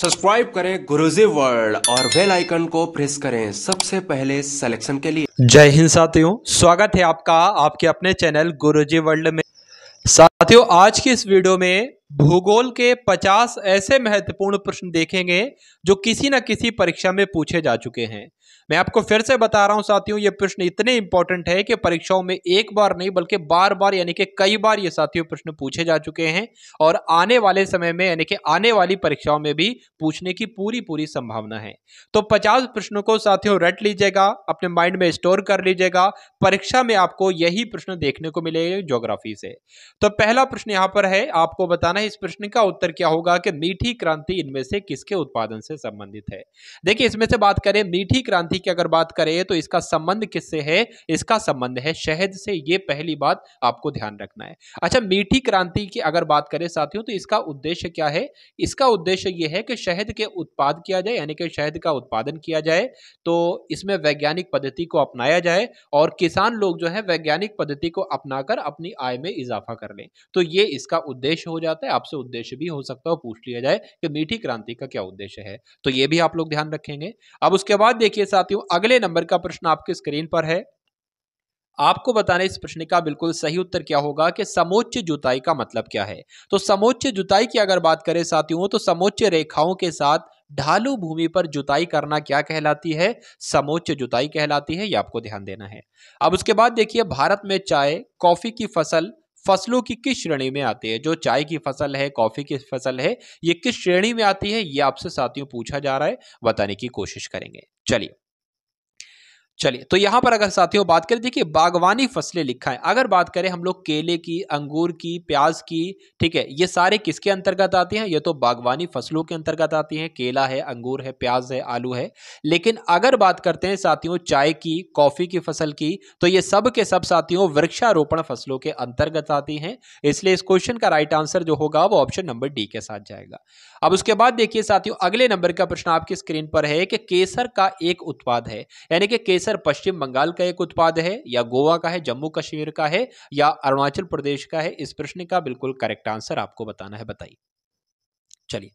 subscribe करें Guruji world और bell icon को प्रेस करें सबसे पहले सिलेक्शन के लिए जय हिंद साथियों स्वागत है आपका आपके अपने चैनल गुरुजी वर्ल्ड में साथियों आज की इस वीडियो में भूगोल के 50 ऐसे महत्वपूर्ण प्रश्न देखेंगे जो किसी न किसी परीक्षा में पूछे जा चुके हैं मैं आपको फिर से बता रहा हूं साथियों ये प्रश्न इतने इंपॉर्टेंट है कि परीक्षाओं में एक बार नहीं बल्कि बार बार यानी कि कई बार ये साथियों प्रश्न पूछे जा चुके हैं और आने वाले समय में यानी कि आने वाली परीक्षाओं में भी पूछने की पूरी पूरी संभावना है तो पचास प्रश्नों को साथियों रट लीजिएगा अपने माइंड में स्टोर कर लीजिएगा परीक्षा में आपको यही प्रश्न देखने को मिलेगा ज्योग्राफी से तो पहला प्रश्न यहाँ पर है आपको बताना है इस प्रश्न का उत्तर क्या होगा कि मीठी क्रांति इनमें से किसके उत्पादन से संबंधित है देखिए इसमें से बात करें मीठी क्रांति समाधि की अगर बात करें तो इसका संबंध किससे है इसका संबंध है शहद से ये पहली बात आपको ध्यान रखना है अच्छा मीठी क्रांति की अगर बात करें साथियों तो इसका उद्देश्य क्या है इसका उद्देश्य ये है कि शहद के उत्पाद किया जाए यानी कि शहद का उत्पादन किया जाए तो इसमें वैज्ञानिक पद्धति को अपनाया जाए और किसान लोग जो है वैज्ञानिक पद्धति को अपनाकर अपनी आय में इजाफा कर लें तो ये इसका उद्देश्य हो जाता है आपसे उद्देश्य भी हो सकता है पूछ लिया जाए कि मीठी क्रांति का क्या उद्देश्य है तो ये भी आप लोग ध्यान रखेंगे अब उसके बाद देखिए साथ साथियों अगले नंबर का प्रश्न आपके स्क्रीन पर है आपको बताने इस प्रश्न का बिल्कुल सही उत्तर क्या होगा कि समोच्च जुताई का मतलब क्या है तो समोच्च जुताई की अगर बात करें साथियों तो समोच्च रेखाओं के साथ ढालू भूमि पर जुताई करना क्या कहलाती है समोच्च जुताई कहलाती है ये आपको ध्यान देना है अब उसके बाद देखिए भारत में चाय कॉफी की फसल फसलों की किस श्रेणी में आती है जो चाय की फसल है कॉफी की फसल है ये किस श्रेणी में आती है ये आपसे साथियों पूछा जा रहा है बताने की कोशिश करेंगे चलिए चलिए तो यहाँ पर अगर साथियों बात करें देखिए बागवानी फसलें लिखा है अगर बात करें हम लोग केले की अंगूर की प्याज की ठीक है ये सारे किसके अंतर्गत आते हैं ये तो बागवानी फसलों के अंतर्गत आती हैं केला है अंगूर है प्याज है आलू है लेकिन अगर बात करते हैं साथियों चाय की कॉफ़ी की फसल की तो ये सब के सब साथियों वृक्षारोपण फसलों के अंतर्गत आती हैं इसलिए इस क्वेश्चन का राइट आंसर जो होगा वो ऑप्शन नंबर डी के साथ जाएगा अब उसके बाद देखिए साथियों अगले नंबर का प्रश्न आपकी स्क्रीन पर है कि केसर का एक उत्पाद है यानी कि केसर केसर पश्चिम बंगाल का एक उत्पाद है या गोवा का है जम्मू कश्मीर का है या अरुणाचल प्रदेश का है इस प्रश्न का बिल्कुल करेक्ट आंसर आपको बताना है बताइए चलिए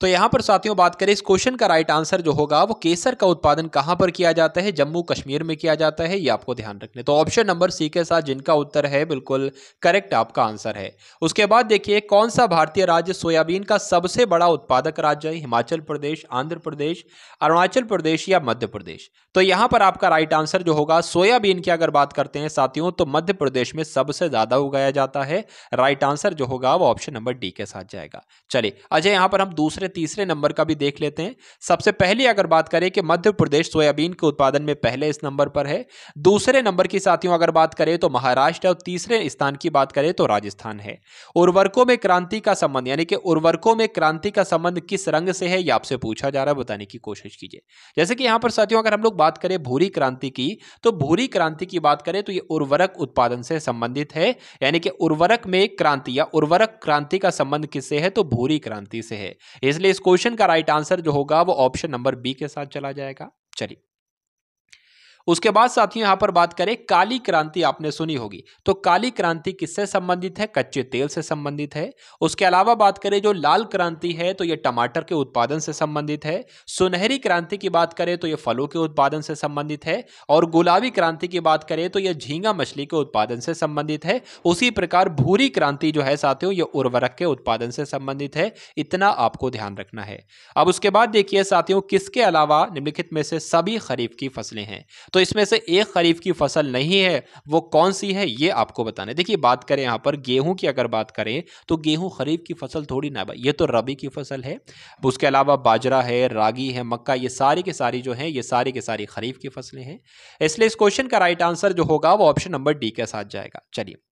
तो यहाँ पर साथियों बात करें इस क्वेश्चन का राइट आंसर जो होगा वो केसर का उत्पादन कहाँ पर किया जाता है जम्मू कश्मीर में किया जाता है ये आपको ध्यान रखने तो ऑप्शन नंबर सी के साथ जिनका उत्तर है बिल्कुल करेक्ट आपका आंसर है उसके बाद देखिए कौन सा भारतीय राज्य सोयाबीन का सबसे बड़ा उत्पादक राज्य है हिमाचल प्रदेश आंध्र प्रदेश अरुणाचल प्रदेश या मध्य प्रदेश तो यहाँ पर आपका राइट आंसर जो होगा सोयाबीन की अगर बात करते हैं साथियों तो मध्य प्रदेश में सबसे ज्यादा उगाया जाता है राइट आंसर जो होगा वो ऑप्शन नंबर डी के साथ जाएगा चलिए अजय अच्छा, यहाँ पर हम दूसरे दूसरे तीसरे नंबर का भी देख लेते हैं सबसे पहले अगर बात करें कि मध्य प्रदेश सोयाबीन के उत्पादन में पहले इस नंबर पर है दूसरे नंबर की साथियों अगर बात करें तो महाराष्ट्र और तीसरे स्थान की बात करें तो राजस्थान है उर्वरकों में क्रांति का संबंध यानी कि उर्वरकों में क्रांति का संबंध किस रंग से है यह आपसे पूछा जा रहा है बताने की कोशिश कीजिए जैसे कि यहां पर साथियों अगर हम लोग बात करें भूरी क्रांति की तो भूरी क्रांति की बात करें तो ये उर्वरक उत्पादन से संबंधित है यानी कि उर्वरक में क्रांति या उर्वरक क्रांति का संबंध किससे है तो भूरी क्रांति से है इस इसलिए इस क्वेश्चन का राइट आंसर जो होगा वो ऑप्शन नंबर बी के साथ चला जाएगा चलिए उसके बाद साथियों यहां पर बात करें काली क्रांति आपने सुनी होगी तो काली क्रांति किससे संबंधित है कच्चे तेल से संबंधित है उसके अलावा बात करें जो लाल क्रांति है तो यह टमाटर के उत्पादन से संबंधित है सुनहरी क्रांति की बात करें तो यह फलों के उत्पादन से संबंधित है और गुलाबी क्रांति की बात करें तो यह झींगा मछली के उत्पादन से संबंधित है उसी प्रकार भूरी क्रांति जो है साथियों यह उर्वरक के उत्पादन से संबंधित है इतना आपको ध्यान रखना है अब उसके बाद देखिए साथियों किसके अलावा निम्नलिखित में से सभी खरीफ की फसलें हैं तो तो इसमें से एक खरीफ की फसल नहीं है वो कौन सी है ये आपको बताना है देखिए बात करें यहाँ पर गेहूं की अगर बात करें तो गेहूं खरीफ की फसल थोड़ी ना ये तो रबी की फसल है उसके अलावा बाजरा है रागी है मक्का ये सारी के सारी जो है ये सारी के सारी खरीफ की फसलें हैं इसलिए इस क्वेश्चन का राइट आंसर जो होगा वो ऑप्शन नंबर डी के साथ जाएगा चलिए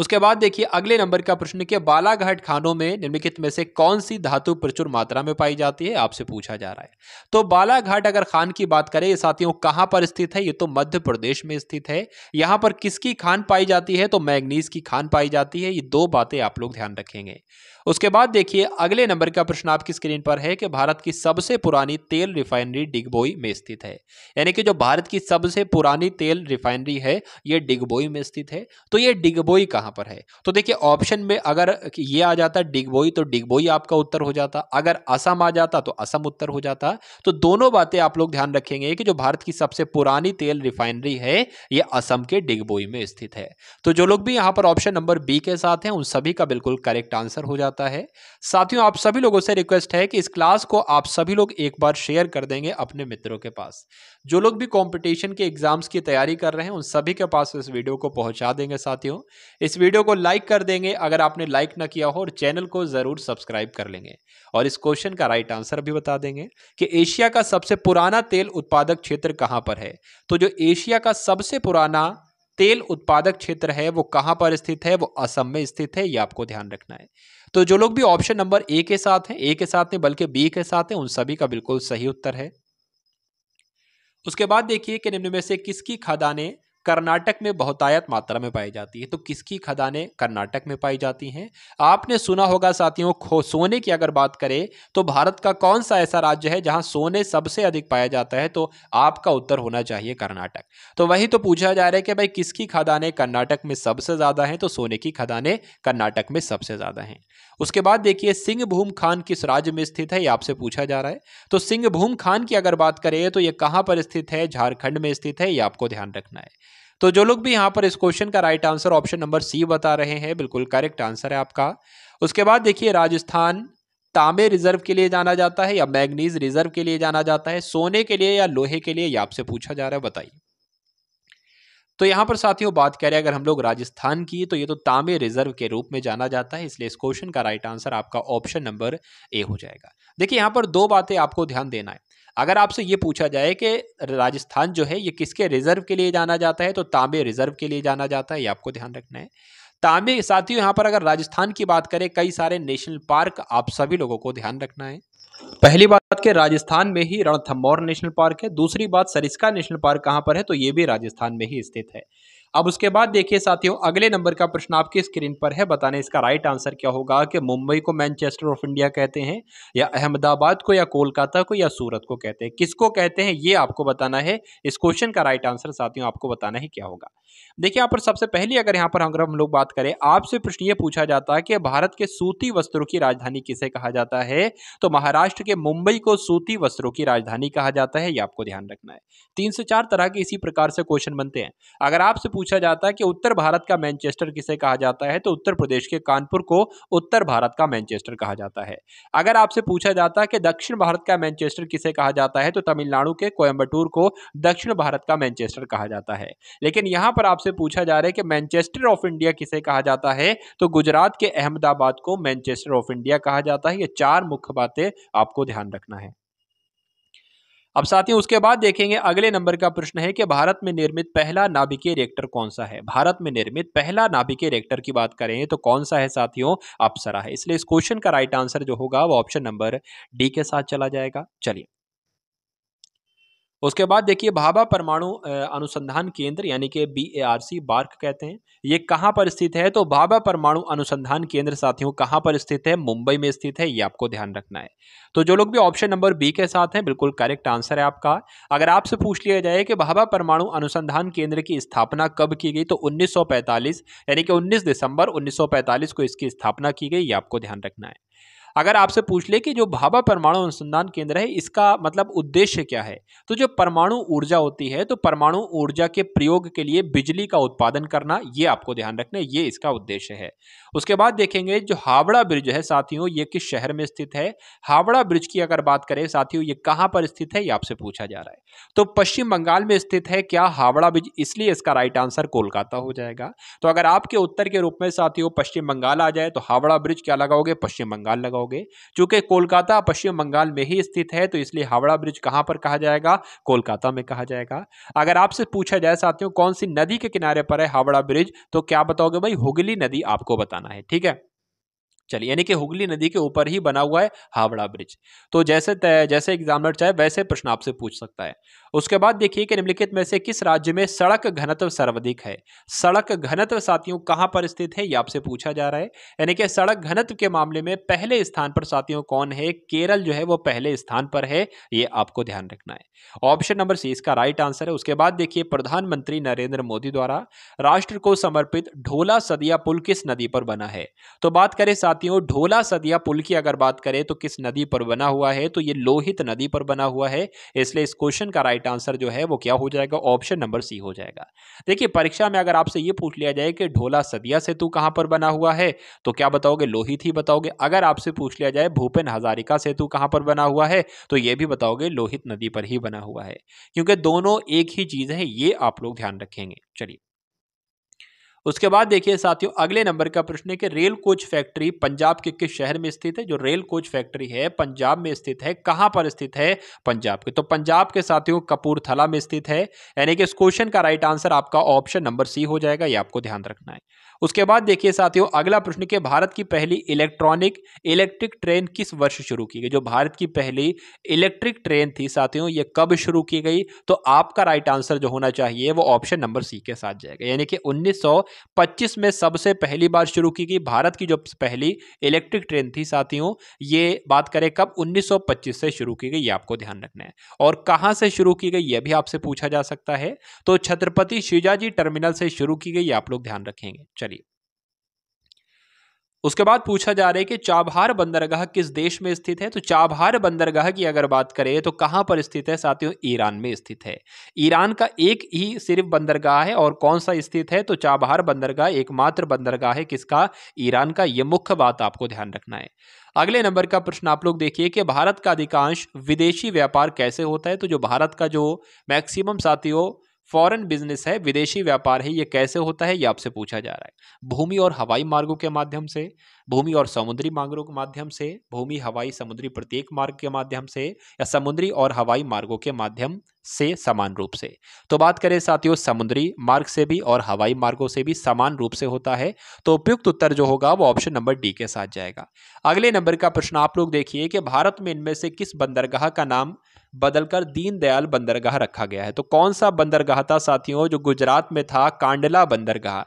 उसके बाद देखिए अगले नंबर का प्रश्न कि बालाघाट खानों में निम्नलिखित में से कौन सी धातु प्रचुर मात्रा में पाई जाती है आपसे पूछा जा रहा है तो बालाघाट अगर खान की बात करें ये साथियों कहां पर स्थित है ये तो मध्य प्रदेश में स्थित है यहां पर किसकी खान पाई जाती है तो मैग्नीज की खान पाई जाती है ये दो बातें आप लोग ध्यान रखेंगे उसके बाद देखिए अगले नंबर का प्रश्न आपकी स्क्रीन पर है कि भारत की सबसे पुरानी तेल रिफाइनरी डिगबोई में स्थित है यानी कि जो भारत की सबसे पुरानी तेल रिफाइनरी है ये डिगबोई में स्थित है तो ये डिगबोई कहाँ पर है तो देखिए ऑप्शन में अगर ये आ जाता डिगबोई तो डिगबोई आपका उत्तर हो जाता अगर असम आ जाता तो असम उत्तर हो जाता तो दोनों बातें आप लोग ध्यान रखेंगे कि जो भारत की सबसे पुरानी तेल रिफाइनरी है ये असम के डिगबोई में स्थित है तो जो लोग भी यहाँ पर ऑप्शन नंबर बी के साथ हैं उन सभी का बिल्कुल करेक्ट आंसर हो जाता जाता है साथियों आप सभी लोगों से रिक्वेस्ट है कि इस क्लास को आप सभी लोग एक बार शेयर कर देंगे अपने मित्रों के पास जो लोग भी कंपटीशन के एग्जाम्स की तैयारी कर रहे हैं उन सभी के पास इस वीडियो को पहुंचा देंगे साथियों इस वीडियो को लाइक कर देंगे अगर आपने लाइक ना किया हो और चैनल को ज़रूर सब्सक्राइब कर लेंगे और इस क्वेश्चन का राइट आंसर भी बता देंगे कि एशिया का सबसे पुराना तेल उत्पादक क्षेत्र कहाँ पर है तो जो एशिया का सबसे पुराना तेल उत्पादक क्षेत्र है वो कहां पर स्थित है वो असम में स्थित है ये आपको ध्यान रखना है तो जो लोग भी ऑप्शन नंबर ए के साथ हैं ए के साथ नहीं बल्कि बी के साथ हैं उन सभी का बिल्कुल सही उत्तर है उसके बाद देखिए कि निम्न में से किसकी खदानें कर्नाटक में बहुतायत मात्रा में पाई जाती है तो किसकी खदानें कर्नाटक में पाई जाती हैं आपने सुना होगा साथियों खो सोने की अगर बात करें तो भारत का कौन सा ऐसा राज्य है जहां सोने सबसे अधिक पाया जाता है तो आपका उत्तर होना चाहिए कर्नाटक तो वही तो पूछा जा रहा है कि भाई किसकी खदानें कर्नाटक में सबसे ज़्यादा हैं तो सोने की खदानें कर्नाटक में सबसे ज़्यादा हैं उसके बाद देखिए सिंहभूम खान किस राज्य में स्थित है ये आपसे पूछा जा रहा है तो सिंहभूम खान की अगर बात करें तो ये कहाँ पर स्थित है झारखंड में स्थित है ये आपको ध्यान रखना है तो जो लोग भी यहां पर इस क्वेश्चन का right answer option number C बता रहे हैं बिल्कुल करेक्ट आंसर है आपका उसके बाद देखिए राजस्थान तांबे रिजर्व के लिए जाना जाता है या मैग्नीज रिजर्व के लिए जाना जाता है सोने के लिए या लोहे के लिए आपसे पूछा जा रहा है बताइए तो यहां पर साथियों बात करें अगर हम लोग राजस्थान की तो ये तो तांबे रिजर्व के रूप में जाना जाता है इसलिए इस क्वेश्चन का राइट आंसर आपका ऑप्शन नंबर ए हो जाएगा देखिए यहां पर दो बातें आपको ध्यान देना है अगर आपसे ये पूछा जाए कि राजस्थान जो है ये किसके रिजर्व के लिए जाना जाता है तो तांबे रिजर्व के लिए जाना जाता है ये आपको ध्यान रखना है तांबे साथियों यहाँ पर अगर राजस्थान की बात करें कई सारे नेशनल पार्क आप सभी लोगों को ध्यान रखना है पहली बात के राजस्थान में ही रणथम्बोर नेशनल पार्क है दूसरी बात सरिस्का नेशनल पार्क कहाँ पर है तो ये भी राजस्थान में ही स्थित है अब उसके बाद देखिए साथियों अगले नंबर का प्रश्न आपकी स्क्रीन पर है बताने इसका राइट आंसर क्या होगा कि मुंबई को मैनचेस्टर ऑफ इंडिया कहते हैं या अहमदाबाद को या कोलकाता को या सूरत को कहते हैं किसको कहते हैं ये आपको बताना है इस क्वेश्चन का राइट आंसर साथियों आपको बताना है क्या होगा देखिए यहाँ पर सबसे पहले अगर यहाँ पर अगर हम लोग बात करें आपसे प्रश्न ये पूछा जाता है कि भारत के सूती वस्त्रों की राजधानी किसे कहा जाता है तो महाराष्ट्र के मुंबई को सूती वस्त्रों की राजधानी कहा जाता है ये आपको ध्यान रखना है तीन से चार तरह के इसी प्रकार से क्वेश्चन बनते हैं अगर आपसे पूछ पूछा जाता है कि उत्तर भारत का मैनचेस्टर किसे कहा जाता है तो उत्तर प्रदेश के कानपुर को उत्तर भारत का मैनचेस्टर कहा जाता है अगर आपसे पूछा जाता है कि दक्षिण भारत का मैनचेस्टर किसे कहा जाता है तो तमिलनाडु के कोयम्बटूर को दक्षिण भारत का मैनचेस्टर कहा जाता है लेकिन यहाँ पर आपसे पूछा जा रहा है कि मैनचेस्टर ऑफ इंडिया किसे कहा जाता है तो गुजरात के अहमदाबाद को मैनचेस्टर ऑफ इंडिया कहा जाता है ये चार मुख्य बातें आपको ध्यान रखना है अब साथियों उसके बाद देखेंगे अगले नंबर का प्रश्न है कि भारत में निर्मित पहला नाभिकीय रिएक्टर कौन सा है भारत में निर्मित पहला नाभिकीय रिएक्टर की बात करें तो कौन सा है साथियों अप्सरा है इसलिए इस क्वेश्चन का राइट आंसर जो होगा वो ऑप्शन नंबर डी के साथ चला जाएगा चलिए उसके बाद देखिए भाभा परमाणु अनुसंधान केंद्र यानी कि B A R C BARC कहते हैं ये कहाँ पर स्थित है तो भाभा परमाणु अनुसंधान केंद्र साथियों कहाँ पर स्थित है मुंबई में स्थित है ये आपको ध्यान रखना है तो जो लोग भी ऑप्शन नंबर बी के साथ हैं बिल्कुल करेक्ट आंसर है आपका अगर आपसे पूछ लिया जाए कि भाभा परमाणु अनुसंधान केंद्र की स्थापना कब की गई तो उन्नीस यानी कि उन्नीस दिसंबर उन्नीस को इसकी स्थापना की गई ये आपको ध्यान रखना है अगर आपसे पूछ ले कि जो भाभा परमाणु अनुसंधान केंद्र है इसका मतलब उद्देश्य क्या है तो जो परमाणु ऊर्जा होती है तो परमाणु ऊर्जा के प्रयोग के लिए बिजली का उत्पादन करना ये आपको ध्यान रखना ये इसका उद्देश्य है उसके बाद देखेंगे जो हावड़ा ब्रिज है साथियों ये किस शहर में स्थित है हावड़ा ब्रिज की अगर बात करें साथियों ये कहाँ पर स्थित है ये आपसे पूछा जा रहा है तो पश्चिम बंगाल में स्थित है क्या हावड़ा ब्रिज इसलिए इसका राइट आंसर कोलकाता हो जाएगा तो अगर आपके उत्तर के रूप में साथियों पश्चिम बंगाल आ जाए तो हावड़ा ब्रिज क्या लगाओगे पश्चिम बंगाल लगाओगे रहोगे चूंकि कोलकाता पश्चिम बंगाल में ही स्थित है तो इसलिए हावड़ा ब्रिज कहाँ पर कहा जाएगा कोलकाता में कहा जाएगा अगर आपसे पूछा जाए साथियों कौन सी नदी के किनारे पर है हावड़ा ब्रिज तो क्या बताओगे भाई हुगली नदी आपको बताना है ठीक है चलिए यानी कि हुगली नदी के ऊपर ही बना हुआ है हावड़ा ब्रिज तो जैसे जैसे एग्जामिनर चाहे वैसे प्रश्न आपसे पूछ सकता है उसके बाद देखिए कि निम्नलिखित में से किस राज्य में सड़क घनत्व सर्वाधिक है सड़क घनत्व साथियों कहां पर स्थित है यह आपसे पूछा जा रहा है यानी कि सड़क घनत्व के मामले में पहले स्थान पर साथियों कौन है केरल जो है वो पहले स्थान पर है ये आपको ध्यान रखना है ऑप्शन नंबर सी इसका राइट आंसर है उसके बाद देखिए प्रधानमंत्री नरेंद्र मोदी द्वारा राष्ट्र को समर्पित ढोला सदिया पुल किस नदी पर बना है तो बात करें साथियों ढोला सदिया पुल की अगर बात करें तो किस नदी पर बना हुआ है तो ये लोहित नदी पर बना हुआ है इसलिए इस क्वेश्चन का राइट राइट आंसर जो है वो क्या हो जाएगा ऑप्शन नंबर सी हो जाएगा देखिए परीक्षा में अगर आपसे ये पूछ लिया जाए कि ढोला सदिया सेतु कहाँ पर बना हुआ है तो क्या बताओगे लोहित ही बताओगे अगर आपसे पूछ लिया जाए भूपेन हजारिका सेतु कहाँ पर बना हुआ है तो ये भी बताओगे लोहित नदी पर ही बना हुआ है क्योंकि दोनों एक ही चीज़ है ये आप लोग ध्यान रखेंगे चलिए उसके बाद देखिए साथियों अगले नंबर का प्रश्न है कि रेल कोच फैक्ट्री पंजाब के किस शहर में स्थित है जो रेल कोच फैक्ट्री है पंजाब में स्थित है कहाँ पर स्थित है पंजाब के तो पंजाब के साथियों कपूरथला में स्थित है यानी कि इस क्वेश्चन का राइट आंसर आपका ऑप्शन नंबर सी हो जाएगा ये आपको ध्यान रखना है उसके बाद देखिए साथियों अगला प्रश्न के भारत की पहली इलेक्ट्रॉनिक इलेक्ट्रिक ट्रेन किस वर्ष शुरू की गई जो भारत की पहली इलेक्ट्रिक ट्रेन थी साथियों ये कब शुरू की गई तो आपका राइट आंसर जो होना चाहिए वो ऑप्शन नंबर सी के साथ जाएगा यानी कि 1925 में सबसे पहली बार शुरू की गई भारत की जो पहली इलेक्ट्रिक ट्रेन थी साथियों ये बात करें कब उन्नीस से शुरू की गई ये आपको ध्यान रखना है और कहाँ से शुरू की गई ये भी आपसे पूछा जा सकता है तो छत्रपति शिजाजी टर्मिनल से शुरू की गई आप लोग ध्यान रखेंगे उसके बाद पूछा जा रहा है कि चाबहार बंदरगाह किस देश में स्थित है तो चाबहार बंदरगाह की अगर बात करें तो कहां पर स्थित है साथियों ईरान में स्थित है ईरान का एक ही सिर्फ बंदरगाह है और कौन सा स्थित है तो चाबहार बंदरगाह एकमात्र बंदरगाह है किसका ईरान का यह मुख्य बात आपको ध्यान रखना है अगले नंबर का प्रश्न आप लोग देखिए कि भारत का अधिकांश विदेशी व्यापार कैसे होता है तो जो भारत का जो मैक्सिमम साथियों फॉरेन बिजनेस है विदेशी व्यापार है ये कैसे होता है ये आपसे पूछा जा रहा है भूमि और हवाई मार्गों के माध्यम से भूमि और समुद्री मार्गों के माध्यम से भूमि हवाई समुद्री प्रत्येक मार्ग के माध्यम से या समुद्री और हवाई मार्गों के माध्यम से समान रूप से तो बात करें साथियों समुद्री मार्ग से भी और हवाई मार्गों से भी समान रूप से होता है तो उपयुक्त उत्तर जो होगा वो ऑप्शन नंबर डी के साथ जाएगा अगले नंबर का प्रश्न आप लोग देखिए कि भारत में इनमें से किस बंदरगाह का नाम बदलकर दीनदयाल बंदरगाह रखा गया है तो कौन सा बंदरगाह था साथियों जो गुजरात में था कांडला बंदरगाह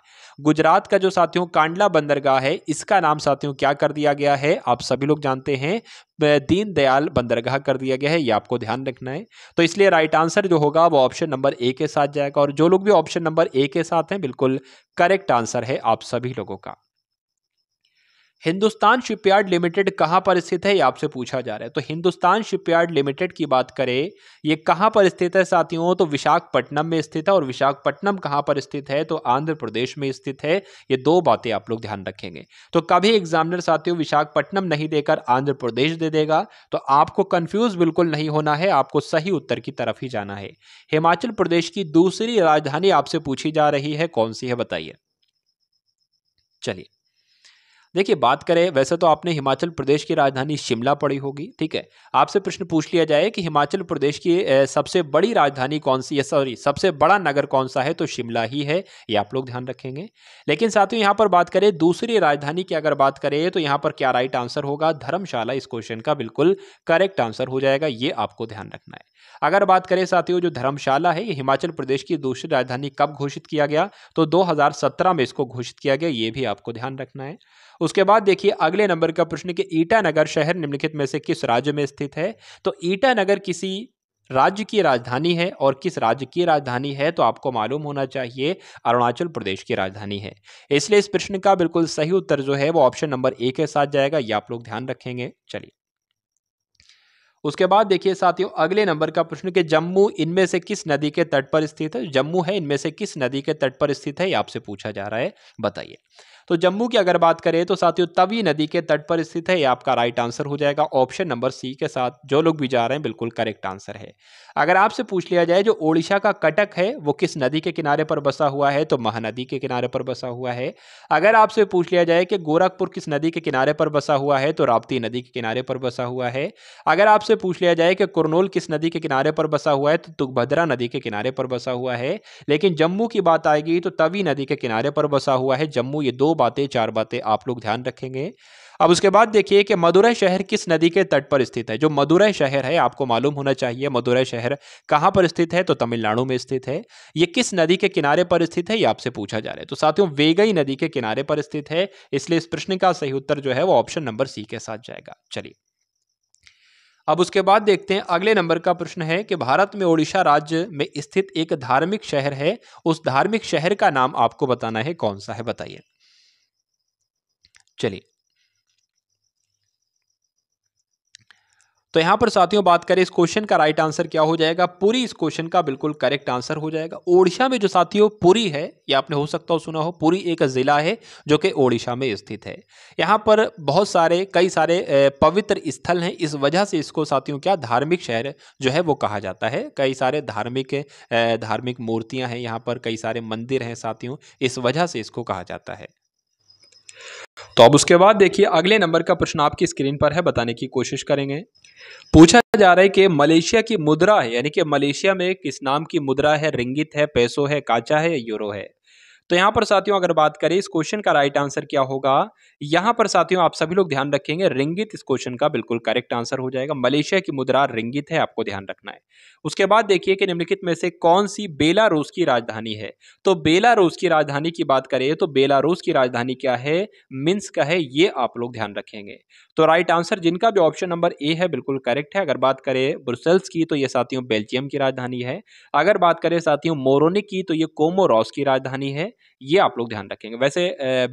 गुजरात का जो साथियों कांडला बंदरगाह है इसका नाम साथियों क्या कर दिया गया है आप सभी लोग जानते हैं दीनदयाल बंदरगाह कर दिया गया है ये आपको ध्यान रखना है तो इसलिए राइट आंसर जो होगा वो ऑप्शन नंबर ए के साथ जाएगा और जो लोग भी ऑप्शन नंबर ए के साथ हैं बिल्कुल करेक्ट आंसर है आप सभी लोगों का हिंदुस्तान शिपयार्ड लिमिटेड कहाँ पर स्थित है ये आपसे पूछा जा रहा है तो हिंदुस्तान शिपयार्ड लिमिटेड की बात करें ये कहाँ पर स्थित है साथियों तो विशाखपट्टनम में स्थित है और विशाखपट्टनम कहाँ पर स्थित है तो आंध्र प्रदेश में स्थित है ये दो बातें आप लोग ध्यान रखेंगे तो कभी एग्जामिनर साथियों विशाखपट्टनम नहीं देकर आंध्र प्रदेश दे देगा तो आपको कन्फ्यूज बिल्कुल नहीं होना है आपको सही उत्तर की तरफ ही जाना है हिमाचल प्रदेश की दूसरी राजधानी आपसे पूछी जा रही है कौन सी है बताइए चलिए देखिए बात करें वैसे तो आपने हिमाचल प्रदेश की राजधानी शिमला पढ़ी होगी ठीक है आपसे प्रश्न पूछ लिया जाए कि हिमाचल प्रदेश की सबसे बड़ी राजधानी कौन सी सॉरी सबसे बड़ा नगर कौन सा है तो शिमला ही है ये आप लोग ध्यान रखेंगे लेकिन साथियों यहाँ पर बात करें दूसरी राजधानी की अगर बात करें तो यहाँ पर क्या राइट आंसर होगा धर्मशाला इस क्वेश्चन का बिल्कुल करेक्ट आंसर हो जाएगा ये आपको ध्यान रखना है अगर बात करें साथियों जो धर्मशाला है ये हिमाचल प्रदेश की दूसरी राजधानी कब घोषित किया गया तो 2017 में इसको घोषित किया गया ये भी आपको ध्यान रखना है उसके बाद देखिए अगले नंबर का प्रश्न कि ईटानगर शहर निम्नलिखित में से किस राज्य में स्थित है तो ईटानगर किसी राज्य की राजधानी है और किस राज्य की राजधानी है तो आपको मालूम होना चाहिए अरुणाचल प्रदेश की राजधानी है इसलिए इस प्रश्न का बिल्कुल सही उत्तर जो है वो ऑप्शन नंबर ए के साथ जाएगा ये आप लोग ध्यान रखेंगे चलिए उसके बाद देखिए साथियों अगले नंबर का प्रश्न कि जम्मू इनमें से किस नदी के तट पर स्थित है जम्मू है इनमें से किस नदी के तट पर स्थित है ये आपसे पूछा जा रहा है बताइए तो जम्मू की अगर बात करें तो साथियों तवी नदी के तट पर स्थित है ये आपका राइट आंसर हो जाएगा ऑप्शन नंबर सी के साथ जो लोग भी जा रहे हैं बिल्कुल करेक्ट आंसर है अगर आपसे पूछ लिया जाए जो ओडिशा का कटक है वो किस नदी के किनारे पर बसा हुआ है तो महानदी के किनारे पर बसा हुआ है अगर आपसे पूछ लिया जाए कि गोरखपुर किस नदी के किनारे पर बसा हुआ है तो राप्ती नदी के किनारे पर बसा हुआ है अगर आपसे पूछ लिया जाए कि कुरनोल किस नदी के किनारे पर बसा हुआ है तो तुगभद्रा नदी के किनारे पर बसा हुआ है लेकिन जम्मू की बात आएगी तो तवी नदी के किनारे पर बसा हुआ है जम्मू ये दो बातें चार बातें आप लोग ध्यान रखेंगे अब उसके बाद देखिए कि मदुरई शहर किस नदी के तट पर स्थित है जो मदुरई शहर है आपको मालूम होना चाहिए मदुरई शहर कहाँ पर स्थित है तो तमिलनाडु में स्थित है ये किस नदी के किनारे पर स्थित है ये आपसे पूछा जा रहा है तो साथियों वेगई नदी के किनारे पर स्थित है इसलिए इस प्रश्न का सही उत्तर जो है वो ऑप्शन नंबर सी के साथ जाएगा चलिए अब उसके बाद देखते हैं अगले नंबर का प्रश्न है कि भारत में ओडिशा राज्य में स्थित एक धार्मिक शहर है उस धार्मिक शहर का नाम आपको बताना है कौन सा है बताइए चलिए तो यहां पर साथियों बात करें इस क्वेश्चन का राइट आंसर क्या हो जाएगा पूरी इस क्वेश्चन का बिल्कुल करेक्ट आंसर हो जाएगा ओडिशा में जो साथियों पूरी है या आपने हो सकता हो सुना हो पूरी एक जिला है जो कि ओडिशा में स्थित है यहां पर बहुत सारे कई सारे पवित्र स्थल हैं इस वजह से इसको साथियों क्या धार्मिक शहर जो है वो कहा जाता है कई सारे धार्मिक धार्मिक मूर्तियां हैं यहाँ पर कई सारे मंदिर हैं साथियों इस वजह से इसको कहा जाता है तो अब उसके बाद देखिए अगले नंबर का प्रश्न आपकी स्क्रीन पर है बताने की कोशिश करेंगे पूछा जा रहा है कि मलेशिया की मुद्रा है यानी कि मलेशिया में किस नाम की मुद्रा है रिंगित है पैसो है काचा है यूरो है तो यहां पर साथियों अगर बात करें इस क्वेश्चन का राइट आंसर क्या होगा यहां पर साथियों आप सभी लोग ध्यान रखेंगे रिंगित इस क्वेश्चन का बिल्कुल करेक्ट आंसर हो जाएगा मलेशिया की मुद्रा रिंगित है आपको ध्यान रखना है उसके बाद देखिए कि निम्नलिखित में से कौन सी बेलारूस की राजधानी है तो बेलारूस की राजधानी की बात करें तो बेलारूस की राजधानी क्या है मिन्स का है ये आप लोग ध्यान रखेंगे तो राइट आंसर जिनका भी ऑप्शन नंबर ए है बिल्कुल करेक्ट है अगर बात करें ब्रुसेल्स की तो ये साथियों बेल्जियम की राजधानी है अगर बात करें साथियों मोरोनिक की तो ये कोमोरॉस की राजधानी है ये आप लोग ध्यान रखेंगे वैसे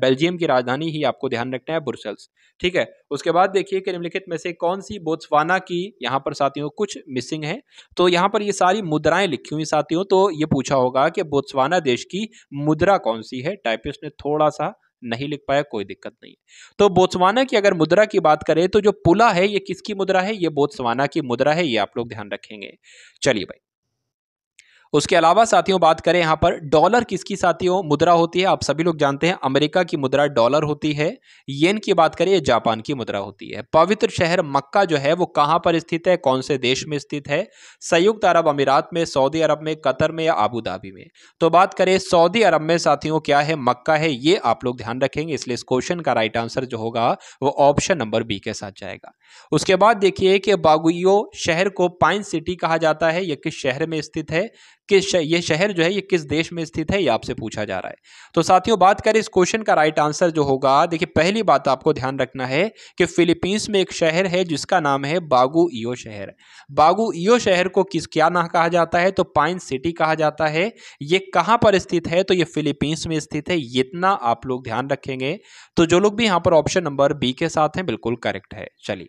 बेल्जियम की राजधानी ही आपको ध्यान रखना है ब्रुसेल्स ठीक है उसके बाद देखिए कि निम्नलिखित में से कौन सी बोत्सवाना की यहाँ पर साथियों कुछ मिसिंग है तो यहाँ पर ये सारी मुद्राएं लिखी हुई साथियों तो ये पूछा होगा कि बोत्सवाना देश की मुद्रा कौन सी है टाइपिस्ट ने थोड़ा सा नहीं लिख पाया कोई दिक्कत नहीं तो बोत्सवाना की अगर मुद्रा की बात करें तो जो पुला है ये किसकी मुद्रा है ये बोत्सवाना की मुद्रा है ये आप लोग ध्यान रखेंगे चलिए भाई उसके अलावा साथियों बात करें यहाँ पर डॉलर किसकी साथियों मुद्रा होती है आप सभी लोग जानते हैं अमेरिका की मुद्रा डॉलर होती है येन की बात करें ये जापान की मुद्रा होती है पवित्र शहर मक्का जो है वो कहाँ पर स्थित है कौन से देश में स्थित है संयुक्त अरब अमीरात में सऊदी अरब में कतर में या धाबी में तो बात करें सऊदी अरब में साथियों क्या है मक्का है ये आप लोग ध्यान रखेंगे इसलिए इस क्वेश्चन का राइट आंसर जो होगा वो ऑप्शन नंबर बी के साथ जाएगा उसके बाद देखिए कि बागुयो शहर को पाइन सिटी कहा जाता है यह किस शहर में स्थित है किस शह, ये शहर जो है ये किस देश में स्थित है ये आपसे पूछा जा रहा है तो साथियों बात करें इस क्वेश्चन का राइट आंसर जो होगा देखिए पहली बात तो आपको ध्यान रखना है कि फिलीपींस में एक शहर है जिसका नाम है बागु शहर बागु शहर को किस क्या नाम कहा जाता है तो पाइन सिटी कहा जाता है ये कहाँ पर स्थित है तो ये फिलीपींस में स्थित है इतना आप लोग ध्यान रखेंगे तो जो लोग भी यहाँ पर ऑप्शन नंबर बी के साथ हैं बिल्कुल करेक्ट है चलिए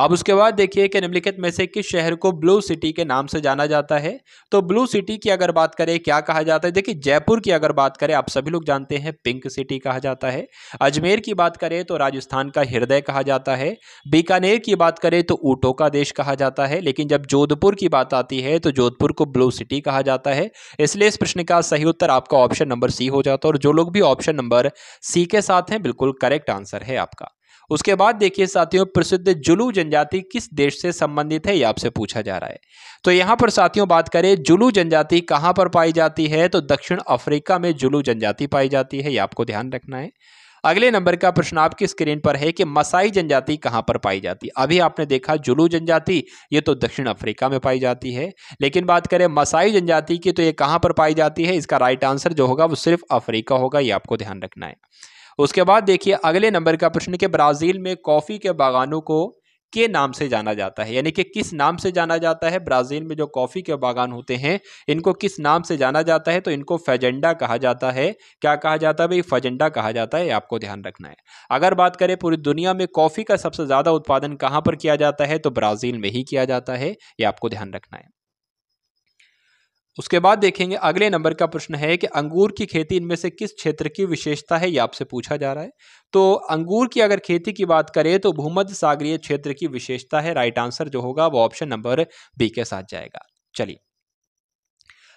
अब उसके बाद देखिए कि निम्नलिखित में से किस शहर को ब्लू सिटी के नाम से जाना जाता है तो ब्लू सिटी की अगर बात करें क्या कहा जाता है देखिए जयपुर की अगर बात करें आप सभी लोग जानते हैं पिंक सिटी कहा जाता है अजमेर की बात करें तो राजस्थान का हृदय कहा जाता है बीकानेर की बात करें तो ऊटो का देश कहा जाता है लेकिन जब जोधपुर की बात आती है तो जोधपुर को ब्लू सिटी कहा जाता है इसलिए इस प्रश्न का सही उत्तर आपका ऑप्शन नंबर सी हो जाता है और जो लोग भी ऑप्शन नंबर सी के साथ हैं बिल्कुल करेक्ट आंसर है आपका उसके बाद देखिए साथियों प्रसिद्ध जुलू जनजाति किस देश से संबंधित है ये आपसे पूछा जा रहा है तो यहाँ पर साथियों बात करें जुलू जनजाति कहाँ पर पाई जाती है तो दक्षिण अफ्रीका में जुलू जनजाति पाई जाती है ये आपको ध्यान रखना है अगले नंबर का प्रश्न आपकी स्क्रीन पर है कि मसाई जनजाति कहाँ पर पाई जाती है अभी आपने देखा जुलू जनजाति ये तो दक्षिण अफ्रीका में पाई जाती है लेकिन बात करें मसाई जनजाति की तो ये कहाँ पर पाई जाती है इसका राइट आंसर जो होगा वो सिर्फ अफ्रीका होगा ये आपको ध्यान रखना है उसके बाद देखिए अगले नंबर का प्रश्न कि ब्राज़ील में कॉफ़ी के बागानों को के नाम से जाना जाता है यानी कि किस नाम से जाना जाता है ब्राज़ील में जो कॉफ़ी के बागान होते हैं इनको किस नाम से जाना जाता है तो इनको फेजेंडा कहा जाता है क्या कहा जाता है भाई फेजेंडा कहा जाता है आपको ध्यान रखना है अगर बात करें पूरी दुनिया में कॉफ़ी का सबसे ज़्यादा उत्पादन कहाँ पर किया जाता है तो ब्राज़ील में ही किया जाता है ये आपको ध्यान रखना है उसके बाद देखेंगे अगले नंबर का प्रश्न है कि अंगूर की खेती इनमें से किस क्षेत्र की विशेषता है ये आपसे पूछा जा रहा है तो अंगूर की अगर खेती की बात करें तो भूमध्य सागरीय क्षेत्र की विशेषता है राइट आंसर जो होगा वो ऑप्शन नंबर बी के साथ जाएगा चलिए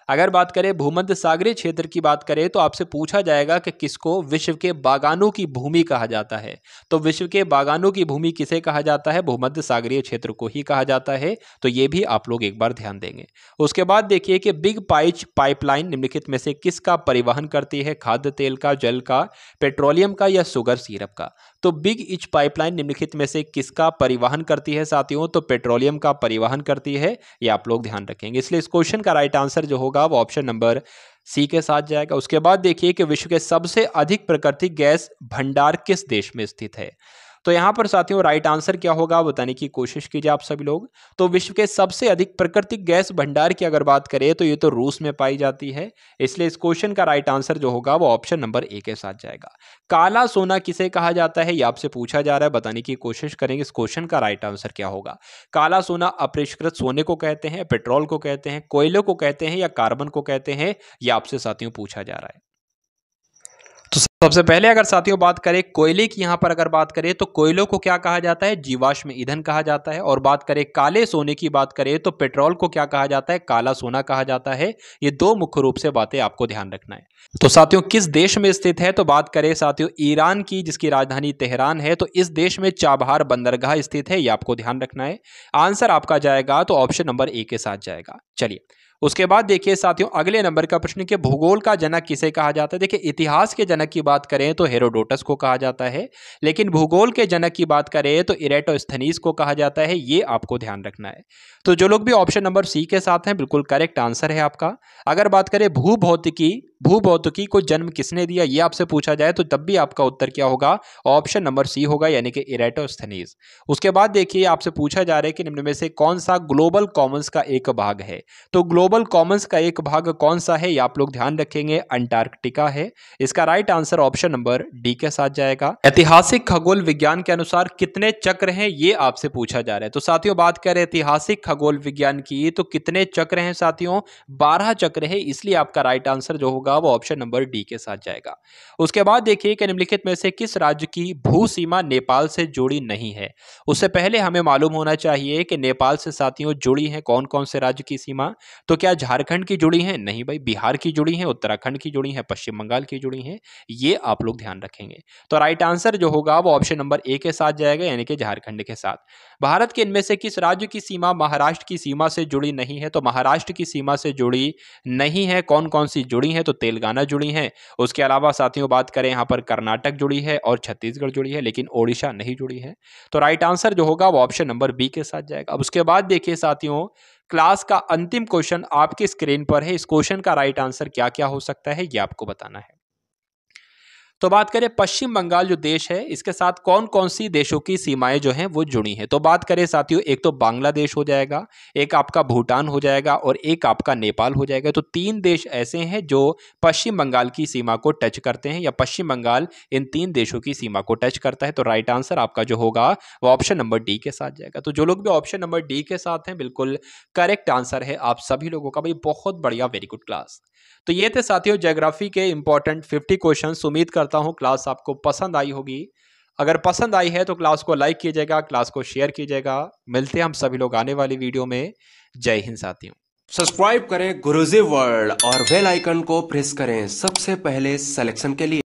अगर बात करें भूमध्य सागरीय क्षेत्र की बात करें तो आपसे पूछा जाएगा कि किसको विश्व के बागानों की भूमि कहा जाता है तो विश्व के बागानों की भूमि किसे कहा जाता है भूमध्य सागरीय क्षेत्र को ही कहा जाता है तो ये भी आप लोग एक बार ध्यान देंगे उसके बाद देखिए कि बिग पाइच पाइपलाइन निम्नलिखित में से किसका परिवहन करती है खाद्य तेल का जल का पेट्रोलियम का या सुगर सीरप का तो बिग इच पाइपलाइन निम्नलिखित में से किसका परिवहन करती है साथियों तो पेट्रोलियम का परिवहन करती है ये आप लोग ध्यान रखेंगे इसलिए इस क्वेश्चन का राइट आंसर जो होगा वो ऑप्शन नंबर सी के साथ जाएगा उसके बाद देखिए कि विश्व के सबसे अधिक प्राकृतिक गैस भंडार किस देश में स्थित है तो यहाँ पर साथियों राइट आंसर क्या होगा बताने की कोशिश कीजिए आप सभी लोग तो विश्व के सबसे अधिक प्राकृतिक गैस भंडार की अगर बात करें तो ये तो रूस में पाई जाती है इसलिए इस क्वेश्चन का राइट आंसर जो होगा वो ऑप्शन नंबर ए के साथ जाएगा काला सोना किसे कहा जाता है ये आपसे पूछा जा रहा है बताने की कोशिश करेंगे इस क्वेश्चन का राइट आंसर क्या होगा काला सोना अपरिष्कृत सोने को कहते हैं पेट्रोल को कहते हैं कोयले को कहते हैं या कार्बन को कहते हैं यह आपसे साथियों पूछा जा रहा है तो सबसे पहले अगर साथियों बात करें कोयले की यहाँ पर अगर बात करें तो कोयलों को क्या कहा जाता है जीवाश्म ईंधन कहा जाता है और बात करें काले सोने की बात करें तो पेट्रोल को क्या कहा जाता है काला सोना कहा जाता है ये दो मुख्य रूप से बातें आपको ध्यान रखना है तो साथियों किस देश में स्थित है तो बात करें साथियों ईरान की जिसकी राजधानी तेहरान है तो इस देश में चाबहार बंदरगाह स्थित है ये आपको ध्यान रखना है आंसर आपका जाएगा तो ऑप्शन नंबर ए के साथ जाएगा चलिए उसके बाद देखिए साथियों अगले नंबर का प्रश्न कि भूगोल का जनक किसे कहा जाता है देखिए इतिहास के जनक की बात करें तो हेरोडोटस को कहा जाता है लेकिन भूगोल के जनक की बात करें तो इरेटोस्थनीस को कहा जाता है ये आपको ध्यान रखना है तो जो लोग भी ऑप्शन नंबर सी के साथ हैं बिल्कुल करेक्ट आंसर है आपका अगर बात करें भूभौतिकी भूभौतिकी को जन्म किसने दिया ये आपसे पूछा जाए तो तब भी आपका उत्तर क्या होगा ऑप्शन नंबर सी होगा यानी कि इरेटोस्थनीज उसके बाद देखिए आपसे पूछा जा रहा है कि निम्न में से कौन सा ग्लोबल कॉमन्स का एक भाग है तो ग्लोबल कॉमन्स का एक भाग कौन सा है ये आप लोग ध्यान रखेंगे अंटार्कटिका है इसका right answer option number D के साथ जाएगा ऐतिहासिक खगोल विज्ञान के अनुसार कितने चक्र हैं ये आपसे पूछा जा रहा है तो साथियों बात करें ऐतिहासिक खगोल विज्ञान की तो कितने चक्र हैं साथियों बारह चक्र है इसलिए आपका राइट आंसर जो होगा होगा वो ऑप्शन नंबर डी के साथ जाएगा उसके बाद देखिए कि निम्नलिखित में से किस राज्य की भू सीमा नेपाल से जुड़ी नहीं है उससे पहले हमें मालूम होना चाहिए कि नेपाल से साथियों जुड़ी है कौन कौन से राज्य की सीमा तो क्या झारखंड की जुड़ी है नहीं भाई बिहार की जुड़ी है उत्तराखंड की जुड़ी है पश्चिम बंगाल की जुड़ी है ये आप लोग ध्यान रखेंगे तो राइट आंसर जो होगा वो ऑप्शन नंबर ए के साथ जाएगा यानी कि झारखंड के साथ भारत के इनमें से किस राज्य की सीमा महाराष्ट्र की सीमा से जुड़ी नहीं है तो महाराष्ट्र की सीमा से जुड़ी नहीं है कौन कौन सी जुड़ी है तो तो तेलंगाना जुड़ी हैं उसके अलावा साथियों बात करें यहाँ पर कर्नाटक जुड़ी है और छत्तीसगढ़ जुड़ी है लेकिन ओडिशा नहीं जुड़ी है तो राइट आंसर जो होगा वो ऑप्शन नंबर बी के साथ जाएगा अब उसके बाद देखिए साथियों क्लास का अंतिम क्वेश्चन आपकी स्क्रीन पर है इस क्वेश्चन का राइट आंसर क्या क्या हो सकता है ये आपको बताना है तो बात करें पश्चिम बंगाल जो देश है इसके साथ कौन कौन सी देशों की सीमाएं जो हैं वो जुड़ी हैं तो बात करें साथियों एक तो बांग्लादेश हो जाएगा एक आपका भूटान हो जाएगा और एक आपका नेपाल हो जाएगा तो तीन देश ऐसे हैं जो पश्चिम बंगाल की सीमा को टच करते हैं या पश्चिम बंगाल इन तीन देशों की सीमा को टच करता है तो राइट आंसर आपका जो होगा वो ऑप्शन नंबर डी के साथ जाएगा तो जो लोग भी ऑप्शन नंबर डी के साथ हैं बिल्कुल करेक्ट आंसर है आप सभी लोगों का भाई बहुत बढ़िया वेरी गुड क्लास तो ये थे साथियों जोग्राफी के इंपॉर्टेंट फिफ्टी क्वेश्चन उम्मीद करते करता हूँ क्लास आपको पसंद आई होगी अगर पसंद आई है तो क्लास को लाइक कीजिएगा क्लास को शेयर कीजिएगा मिलते हैं हम सभी लोग आने वाली वीडियो में जय हिंद साथियों सब्सक्राइब करें गुरुजी वर्ल्ड और वेल आइकन को प्रेस करें सबसे पहले सिलेक्शन के लिए